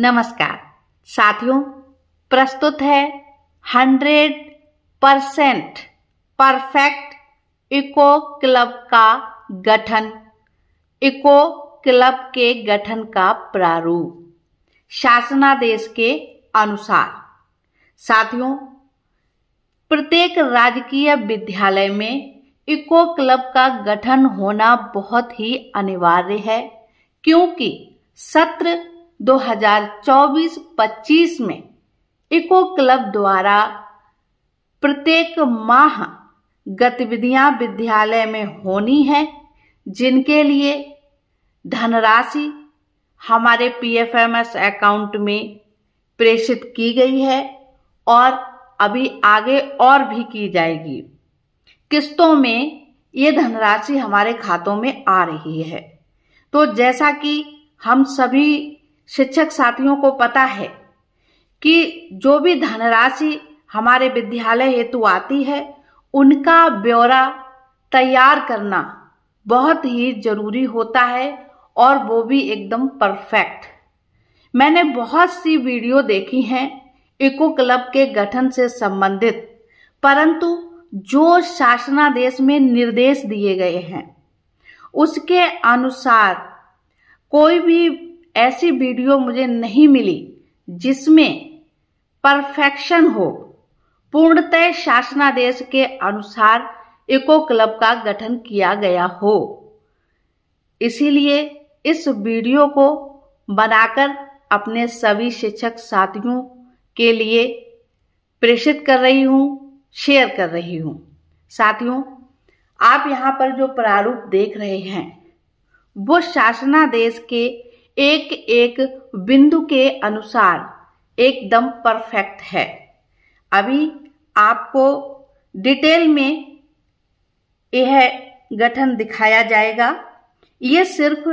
नमस्कार साथियों प्रस्तुत है hundred percent perfect eco club का गठन इको क्लब के गठन का प्रारूप शासनादेश के अनुसार साथियों प्रत्येक राजकीय विद्यालय में इको क्लब का गठन होना बहुत ही अनिवार्य है क्योंकि सत्र 2024-25 में इको क्लब द्वारा प्रत्येक माह गतिविधियां विद्यालय में होनी है जिनके लिए धनराशि हमारे पीएफएमएस अकाउंट में प्रेषित की गई है और अभी आगे और भी की जाएगी किस्तों में ये धनराशि हमारे खातों में आ रही है तो जैसा कि हम सभी शिक्षक साथियों को पता है कि जो भी धनराशि हमारे विद्यालय हेतु आती है उनका ब्यौरा तैयार करना बहुत ही जरूरी होता है और वो भी एकदम परफेक्ट मैंने बहुत सी वीडियो देखी हैं इको क्लब के गठन से संबंधित परंतु जो शासनादेश में निर्देश दिए गए हैं उसके अनुसार कोई भी ऐसी वीडियो मुझे नहीं मिली जिसमें परफेक्शन हो पूर्णतः शासनादेश के अनुसार इको क्लब का गठन किया गया हो इसीलिए इस वीडियो को बनाकर अपने सभी शिक्षक साथियों के लिए प्रेषित कर रही हूँ शेयर कर रही हूँ साथियों आप यहाँ पर जो प्रारूप देख रहे हैं वो शासनादेश के एक एक बिंदु के अनुसार एकदम परफेक्ट है अभी आपको डिटेल में यह गठन दिखाया जाएगा ये सिर्फ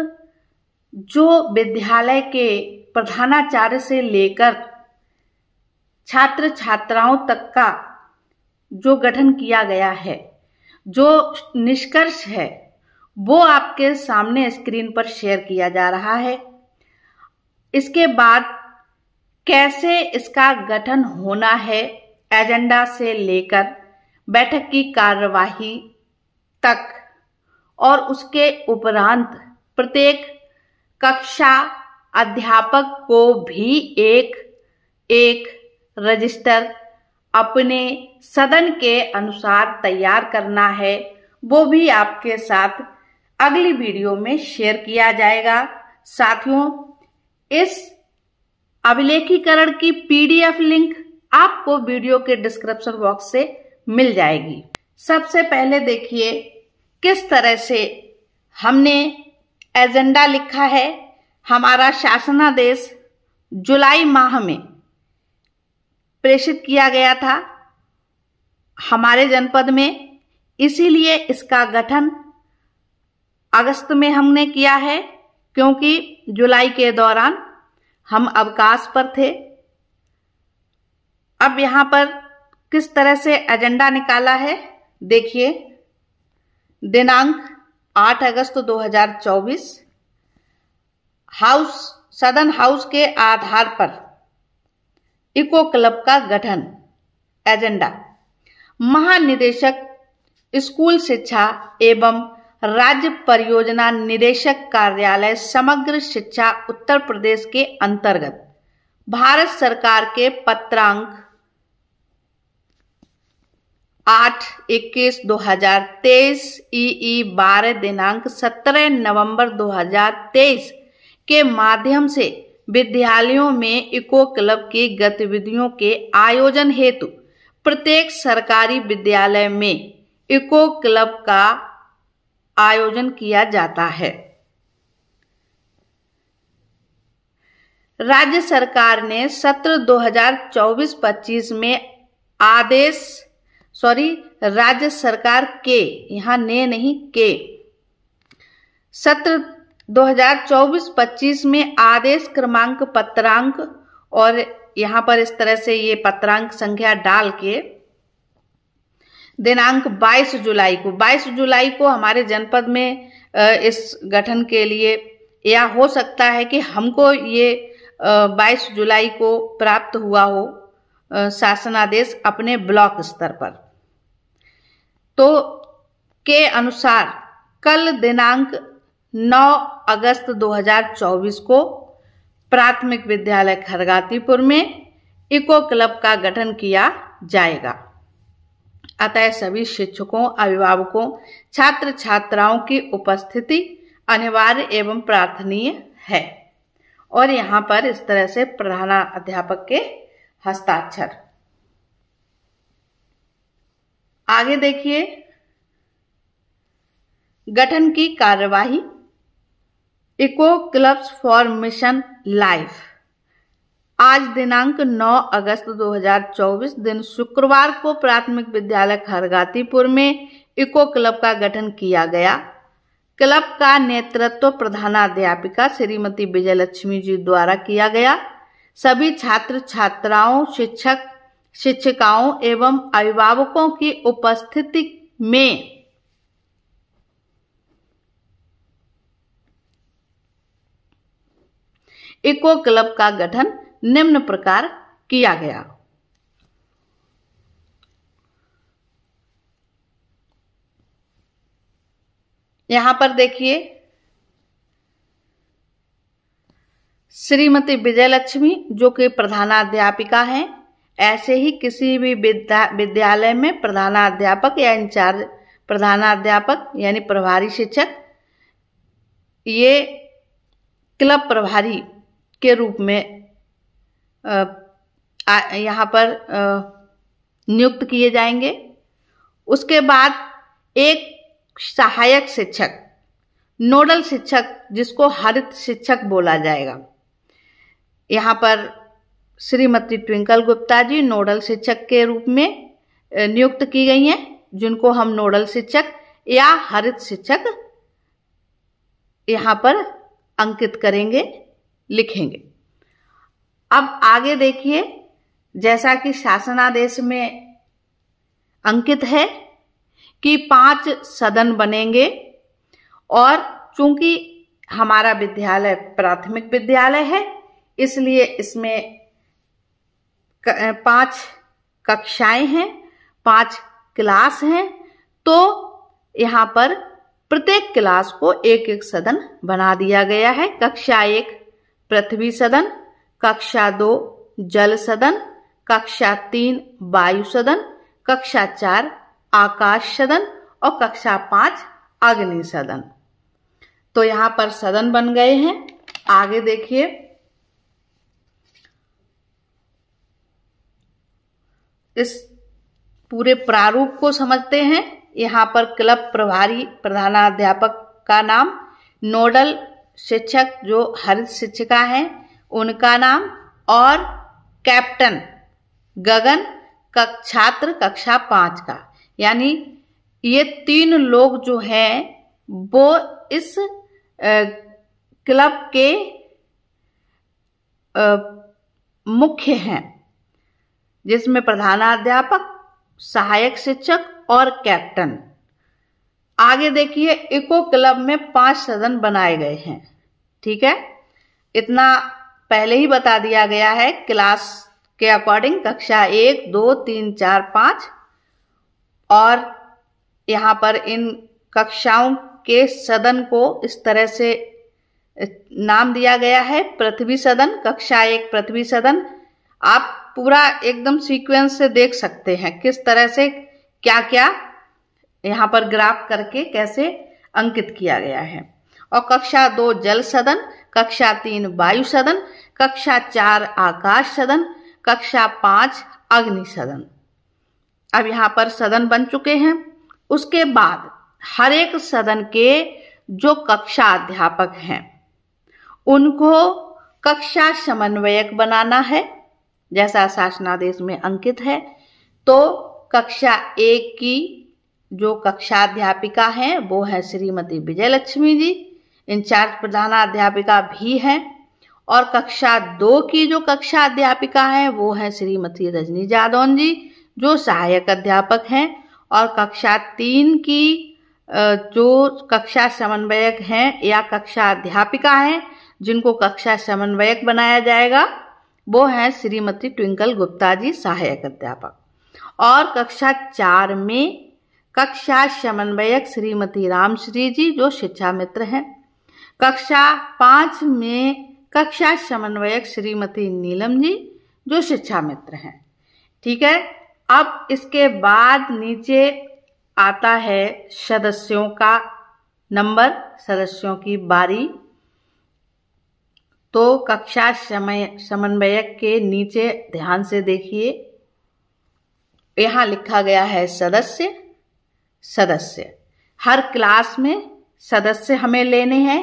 जो विद्यालय के प्रधानाचार्य से लेकर छात्र छात्राओं तक का जो गठन किया गया है जो निष्कर्ष है वो आपके सामने स्क्रीन पर शेयर किया जा रहा है इसके बाद कैसे इसका गठन होना है एजेंडा से लेकर बैठक की कार्यवाही तक और उसके उपरांत प्रत्येक कक्षा अध्यापक को भी एक एक रजिस्टर अपने सदन के अनुसार तैयार करना है वो भी आपके साथ अगली वीडियो में शेयर किया जाएगा साथियों इस अभिलेखीकरण की पीडीएफ लिंक आपको वीडियो के डिस्क्रिप्शन बॉक्स से मिल जाएगी सबसे पहले देखिए किस तरह से हमने एजेंडा लिखा है हमारा शासनादेश जुलाई माह में प्रेषित किया गया था हमारे जनपद में इसीलिए इसका गठन अगस्त में हमने किया है क्योंकि जुलाई के दौरान हम अवकाश पर थे अब यहाँ पर किस तरह से एजेंडा निकाला है देखिए दिनांक 8 अगस्त 2024 हाउस सदन हाउस के आधार पर इको क्लब का गठन एजेंडा महानिदेशक स्कूल शिक्षा एवं राज्य परियोजना निदेशक कार्यालय समग्र शिक्षा उत्तर प्रदेश के अंतर्गत भारत सरकार के पत्रांक आठ इक्कीस दो हजार तेईस ई बारह दिनांक सत्रह नवंबर तेईस के माध्यम से विद्यालयों में इको क्लब की गतिविधियों के आयोजन हेतु प्रत्येक सरकारी विद्यालय में इको क्लब का आयोजन किया जाता है राज्य सरकार ने सत्र 2024-25 में आदेश सॉरी राज्य सरकार के यहाँ ने नहीं के सत्र 2024-25 में आदेश क्रमांक पत्रांक और यहाँ पर इस तरह से ये पत्रांक संख्या डाल के दिनांक 22 जुलाई को 22 जुलाई को हमारे जनपद में इस गठन के लिए या हो सकता है कि हमको ये 22 जुलाई को प्राप्त हुआ हो शासनादेश अपने ब्लॉक स्तर पर तो के अनुसार कल दिनांक 9 अगस्त 2024 को प्राथमिक विद्यालय खरगातीपुर में इको क्लब का गठन किया जाएगा अतः सभी शिक्षकों अभिभावकों छात्र छात्राओं की उपस्थिति अनिवार्य एवं प्रार्थनीय है और यहाँ पर इस तरह से प्रधानाध्यापक के हस्ताक्षर आगे देखिए गठन की कार्यवाही eco clubs for mission life आज दिनांक 9 अगस्त 2024 दिन शुक्रवार को प्राथमिक विद्यालय खरगातीपुर में इको क्लब का गठन किया गया क्लब का नेतृत्व प्रधानाध्यापिका श्रीमती विजय लक्ष्मी जी द्वारा किया गया सभी छात्र छात्राओं शिक्षक शिक्षिकाओं एवं अभिभावकों की उपस्थिति में इको क्लब का गठन निम्न प्रकार किया गया यहां पर देखिए श्रीमती विजयलक्ष्मी जो कि प्रधानाध्यापिका हैं ऐसे ही किसी भी विद्यालय में प्रधानाध्यापक या इंचार्ज प्रधानाध्यापक यानी प्रभारी शिक्षक ये क्लब प्रभारी के रूप में यहाँ पर नियुक्त किए जाएंगे उसके बाद एक सहायक शिक्षक नोडल शिक्षक जिसको हरित शिक्षक बोला जाएगा यहाँ पर श्रीमती ट्विंकल गुप्ता जी नोडल शिक्षक के रूप में नियुक्त की गई हैं जिनको हम नोडल शिक्षक या हरित शिक्षक यहाँ पर अंकित करेंगे लिखेंगे अब आगे देखिए जैसा कि शासनादेश में अंकित है कि पांच सदन बनेंगे और चूंकि हमारा विद्यालय प्राथमिक विद्यालय है इसलिए इसमें पांच कक्षाएं हैं पांच क्लास हैं तो यहाँ पर प्रत्येक क्लास को एक एक सदन बना दिया गया है कक्षा एक पृथ्वी सदन कक्षा दो जल सदन कक्षा तीन वायु सदन कक्षा चार आकाश सदन और कक्षा पांच अग्नि सदन तो यहाँ पर सदन बन गए हैं आगे देखिए इस पूरे प्रारूप को समझते हैं यहाँ पर क्लब प्रभारी प्रधानाध्यापक का नाम नोडल शिक्षक जो हरित शिक्षिका हैं उनका नाम और कैप्टन गगन कक छात्र कक्षा पाँच का यानी ये तीन लोग जो हैं वो इस क्लब के मुख्य हैं जिसमें प्रधानाध्यापक सहायक शिक्षक और कैप्टन आगे देखिए इको क्लब में पांच सदन बनाए गए हैं ठीक है इतना पहले ही बता दिया गया है क्लास के अकॉर्डिंग कक्षा एक दो तीन चार पाँच और यहाँ पर इन कक्षाओं के सदन को इस तरह से नाम दिया गया है पृथ्वी सदन कक्षा एक पृथ्वी सदन आप पूरा एकदम सीक्वेंस से देख सकते हैं किस तरह से क्या क्या यहाँ पर ग्राफ करके कैसे अंकित किया गया है और कक्षा दो जल सदन कक्षा तीन वायु सदन कक्षा चार आकाश सदन कक्षा पांच अग्नि सदन अब यहाँ पर सदन बन चुके हैं उसके बाद हर एक सदन के जो कक्षा अध्यापक हैं उनको कक्षा समन्वयक बनाना है जैसा शासनादेश में अंकित है तो कक्षा एक की जो कक्षा अध्यापिका हैं वो है श्रीमती विजयलक्ष्मी जी इंचार्ज प्रधानाध्यापिका भी हैं और कक्षा दो की जो कक्षा अध्यापिका हैं वो हैं श्रीमती रजनी जादौन जी जो सहायक अध्यापक हैं और कक्षा तीन की जो कक्षा समन्वयक हैं या कक्षा अध्यापिका हैं जिनको कक्षा समन्वयक बनाया जाएगा वो हैं श्रीमती ट्विंकल गुप्ता जी सहायक अध्यापक और कक्षा चार में कक्षा समन्वयक श्रीमती रामश्री जी जो शिक्षा मित्र हैं कक्षा पाँच में कक्षा समन्वयक श्रीमती नीलम जी जो शिक्षा मित्र हैं ठीक है अब इसके बाद नीचे आता है सदस्यों का नंबर सदस्यों की बारी तो कक्षा समय समन्वयक के नीचे ध्यान से देखिए यहाँ लिखा गया है सदस्य सदस्य हर क्लास में सदस्य हमें लेने हैं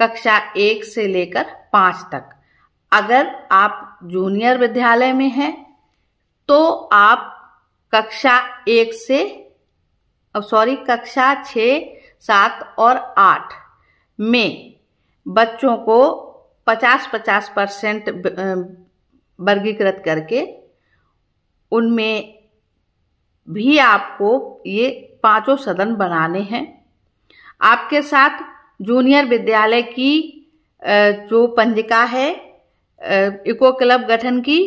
कक्षा एक से लेकर पाँच तक अगर आप जूनियर विद्यालय में हैं तो आप कक्षा एक से सॉरी कक्षा छ सात और आठ में बच्चों को पचास पचास परसेंट वर्गीकृत करके उनमें भी आपको ये पांचों सदन बनाने हैं आपके साथ जूनियर विद्यालय की जो पंजिका है इको क्लब गठन की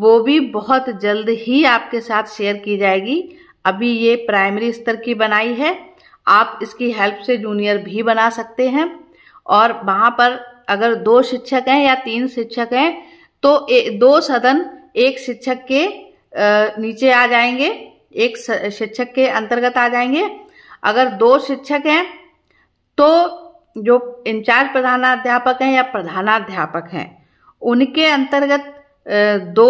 वो भी बहुत जल्द ही आपके साथ शेयर की जाएगी अभी ये प्राइमरी स्तर की बनाई है आप इसकी हेल्प से जूनियर भी बना सकते हैं और वहाँ पर अगर दो शिक्षक हैं या तीन शिक्षक हैं तो ए, दो सदन एक शिक्षक के नीचे आ जाएंगे एक शिक्षक के अंतर्गत आ जाएंगे अगर दो शिक्षक हैं तो जो इंचार्ज प्रधानाध्यापक हैं या प्रधानाध्यापक हैं उनके अंतर्गत दो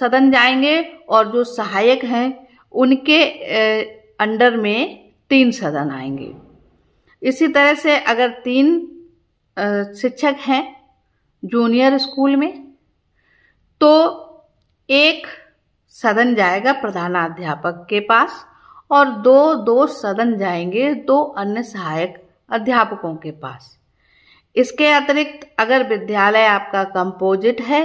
सदन जाएंगे और जो सहायक हैं उनके अंडर में तीन सदन आएंगे इसी तरह से अगर तीन शिक्षक हैं जूनियर स्कूल में तो एक सदन जाएगा प्रधानाध्यापक के पास और दो दो सदन जाएंगे दो अन्य सहायक अध्यापकों के पास इसके अतिरिक्त अगर विद्यालय आपका कंपोजिट है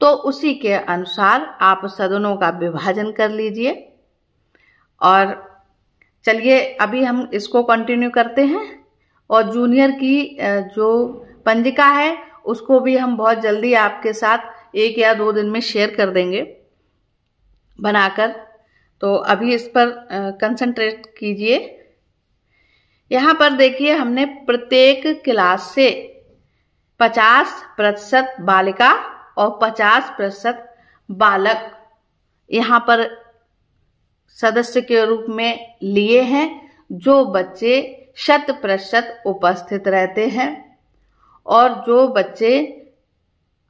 तो उसी के अनुसार आप सदनों का विभाजन कर लीजिए और चलिए अभी हम इसको कंटिन्यू करते हैं और जूनियर की जो पंजिका है उसको भी हम बहुत जल्दी आपके साथ एक या दो दिन में शेयर कर देंगे बनाकर तो अभी इस पर कंसंट्रेट कीजिए यहाँ पर देखिए हमने प्रत्येक क्लास से 50 प्रतिशत बालिका और 50 प्रतिशत बालक यहाँ पर सदस्य के रूप में लिए हैं जो बच्चे शत प्रतिशत उपस्थित रहते हैं और जो बच्चे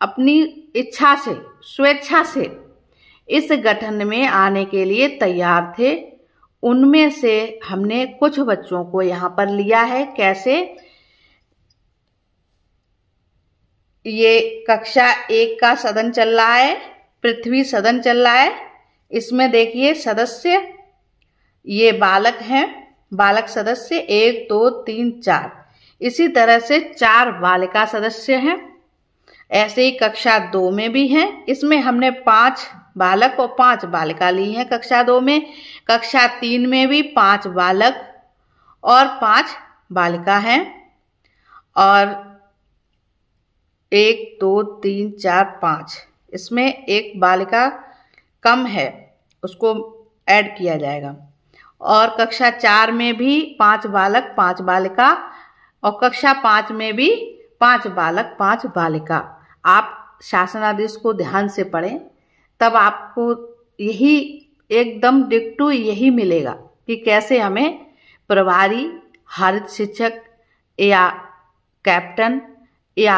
अपनी इच्छा से स्वेच्छा से इस गठन में आने के लिए तैयार थे उनमें से हमने कुछ बच्चों को यहाँ पर लिया है कैसे ये कक्षा एक का सदन चल रहा है पृथ्वी सदन चल रहा है इसमें देखिए सदस्य ये बालक हैं बालक सदस्य एक दो तीन चार इसी तरह से चार बालिका सदस्य हैं ऐसे ही कक्षा दो में भी हैं इसमें हमने पांच बालक और पांच बालिका ली हैं कक्षा दो में कक्षा तीन में भी पांच बालक और पांच बालिका हैं और एक दो तीन चार पाँच इसमें एक बालिका कम है उसको ऐड किया जाएगा और कक्षा चार में भी पांच बालक पांच बालिका और कक्षा पाँच में भी पांच बालक पांच बालिका आप शासनादेश को ध्यान से पढ़ें तब आपको यही एकदम डिक्टू यही मिलेगा कि कैसे हमें प्रभारी हरित शिक्षक या कैप्टन या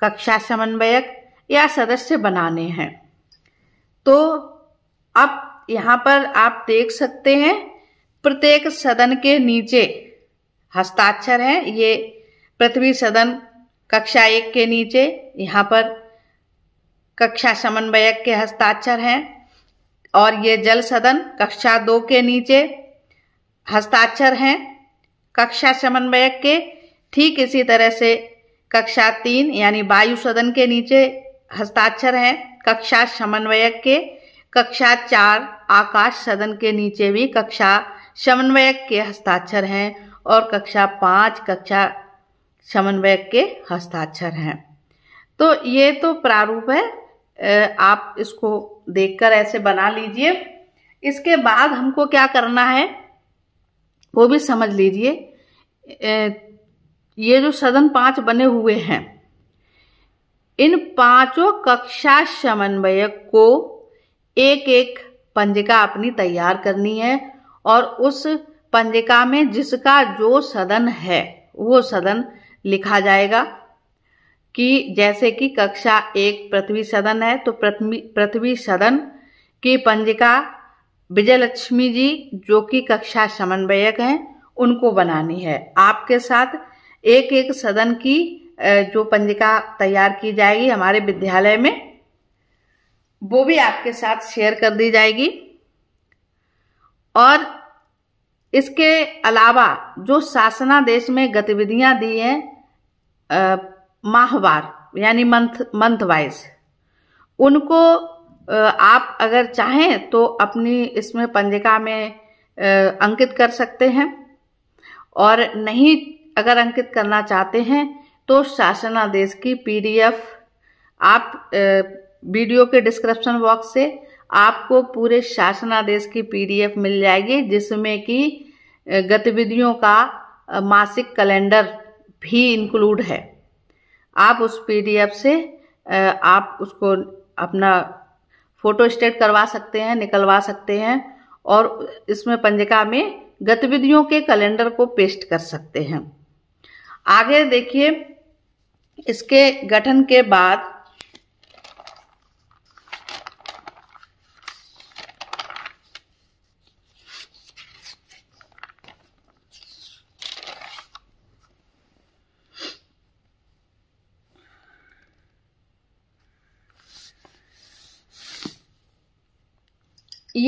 कक्षा समन्वयक या सदस्य बनाने हैं तो अब यहाँ पर आप देख सकते हैं प्रत्येक सदन के नीचे हस्ताक्षर हैं ये पृथ्वी सदन कक्षा एक के नीचे यहाँ पर कक्षा समन्वयक के हस्ताक्षर हैं और ये जल सदन कक्षा दो के नीचे हस्ताक्षर हैं कक्षा समन्वयक के ठीक इसी तरह से कक्षा तीन यानी वायु सदन के नीचे हस्ताक्षर हैं कक्षा समन्वयक के कक्षा चार आकाश सदन के नीचे भी कक्षा समन्वयक के हस्ताक्षर हैं और कक्षा पाँच कक्षा समन्वयक के हस्ताक्षर हैं तो ये तो प्रारूप है आप इसको देखकर ऐसे बना लीजिए इसके बाद हमको क्या करना है वो भी समझ लीजिए ये जो सदन पांच बने हुए हैं इन पांचों कक्षा समन्वयक को एक एक पंजिका अपनी तैयार करनी है और उस पंजिका में जिसका जो सदन है वो सदन लिखा जाएगा कि जैसे कि कक्षा एक पृथ्वी सदन है तो पृथ्वी पृथ्वी सदन की पंजिका विजयलक्ष्मी जी जो कि कक्षा समन्वयक हैं उनको बनानी है आपके साथ एक एक सदन की जो पंजिका तैयार की जाएगी हमारे विद्यालय में वो भी आपके साथ शेयर कर दी जाएगी और इसके अलावा जो शासनादेश में गतिविधियां दी हैं माहवार यानी मंथ मंथ वाइज उनको आप अगर चाहें तो अपनी इसमें पंजिका में अंकित कर सकते हैं और नहीं अगर अंकित करना चाहते हैं तो शासनादेश की पीडीएफ आप वीडियो के डिस्क्रिप्शन बॉक्स से आपको पूरे शासनादेश की पीडीएफ मिल जाएगी जिसमें कि गतिविधियों का मासिक कैलेंडर भी इंक्लूड है आप उस पीडीएफ से आप उसको अपना फोटो स्टेट करवा सकते हैं निकलवा सकते हैं और इसमें पंजिका में गतिविधियों के कैलेंडर को पेस्ट कर सकते हैं आगे देखिए इसके गठन के बाद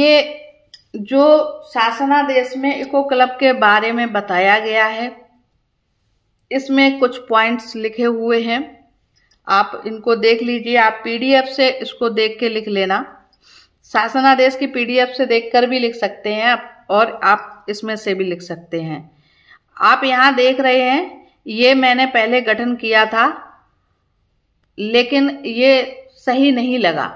ये जो शासनादेश में इको क्लब के बारे में बताया गया है इसमें कुछ पॉइंट्स लिखे हुए हैं आप इनको देख लीजिए आप पीडीएफ से इसको देख के लिख लेना शासनादेश की पीडीएफ से देखकर भी लिख सकते हैं और आप इसमें से भी लिख सकते हैं आप यहाँ देख रहे हैं ये मैंने पहले गठन किया था लेकिन ये सही नहीं लगा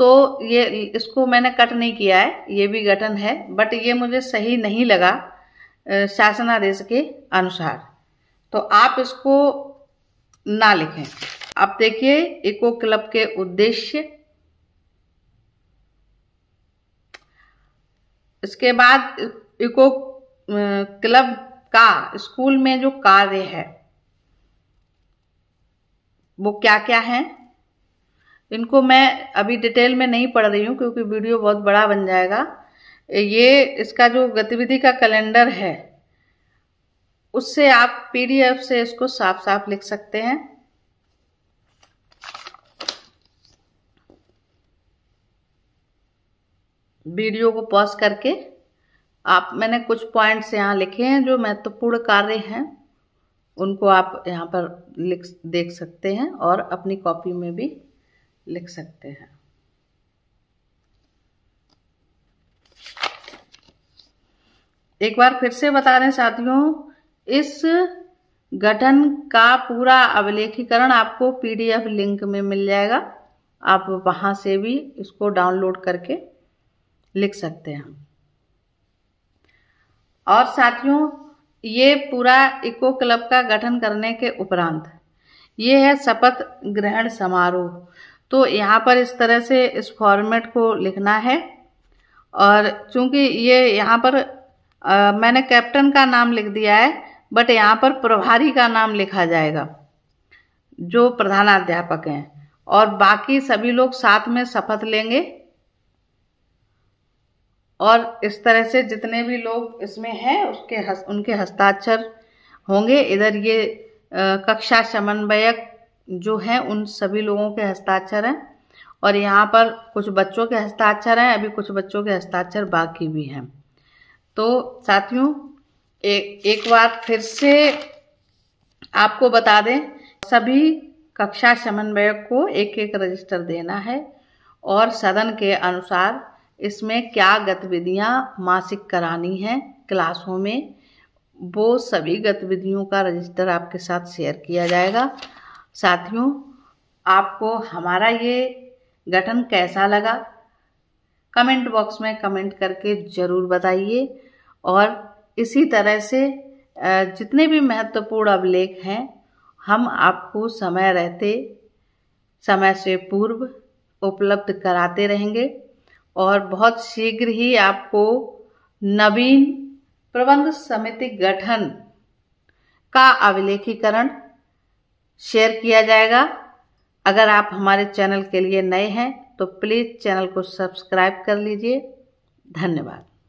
तो ये इसको मैंने कट नहीं किया है ये भी गठन है बट ये मुझे सही नहीं लगा शासनादेश के अनुसार तो आप इसको ना लिखें अब देखिए इको क्लब के उद्देश्य इसके बाद इको क्लब का स्कूल में जो कार्य है वो क्या क्या है इनको मैं अभी डिटेल में नहीं पढ़ रही हूँ क्योंकि वीडियो बहुत बड़ा बन जाएगा ये इसका जो गतिविधि का कैलेंडर है उससे आप पीडीएफ से इसको साफ साफ लिख सकते हैं वीडियो को पॉज करके आप मैंने कुछ पॉइंट्स यहाँ लिखे हैं जो महत्वपूर्ण कार्य हैं उनको आप यहाँ पर लिख देख सकते हैं और अपनी कॉपी में भी लिख सकते हैं एक बार फिर से बता रहे साथियों इस गठन का पूरा अवलेखीकरण आपको पीडीएफ लिंक में मिल जाएगा आप वहां से भी इसको डाउनलोड करके लिख सकते हैं और साथियों ये पूरा इको क्लब का गठन करने के उपरांत ये है शपथ ग्रहण समारोह तो यहाँ पर इस तरह से इस फॉर्मेट को लिखना है और चूंकि ये यहाँ पर आ, मैंने कैप्टन का नाम लिख दिया है बट यहाँ पर प्रभारी का नाम लिखा जाएगा जो प्रधानाध्यापक हैं और बाकी सभी लोग साथ में शपथ लेंगे और इस तरह से जितने भी लोग इसमें हैं उसके हस, उनके हस्ताक्षर होंगे इधर ये आ, कक्षा समन्वयक जो हैं उन सभी लोगों के हस्ताक्षर हैं और यहाँ पर कुछ बच्चों के हस्ताक्षर हैं अभी कुछ बच्चों के हस्ताक्षर बाकी भी हैं तो साथियों एक एक बार फिर से आपको बता दें सभी कक्षा समन्वयक को एक एक रजिस्टर देना है और सदन के अनुसार इसमें क्या गतिविधियाँ मासिक करानी हैं क्लासों में वो सभी गतिविधियों का रजिस्टर आपके साथ शेयर किया जाएगा साथियों आपको हमारा ये गठन कैसा लगा कमेंट बॉक्स में कमेंट करके ज़रूर बताइए और इसी तरह से जितने भी महत्वपूर्ण अभिलेख हैं हम आपको समय रहते समय से पूर्व उपलब्ध कराते रहेंगे और बहुत शीघ्र ही आपको नवीन प्रबंध समिति गठन का अभिलेखीकरण शेयर किया जाएगा अगर आप हमारे चैनल के लिए नए हैं तो प्लीज़ चैनल को सब्सक्राइब कर लीजिए धन्यवाद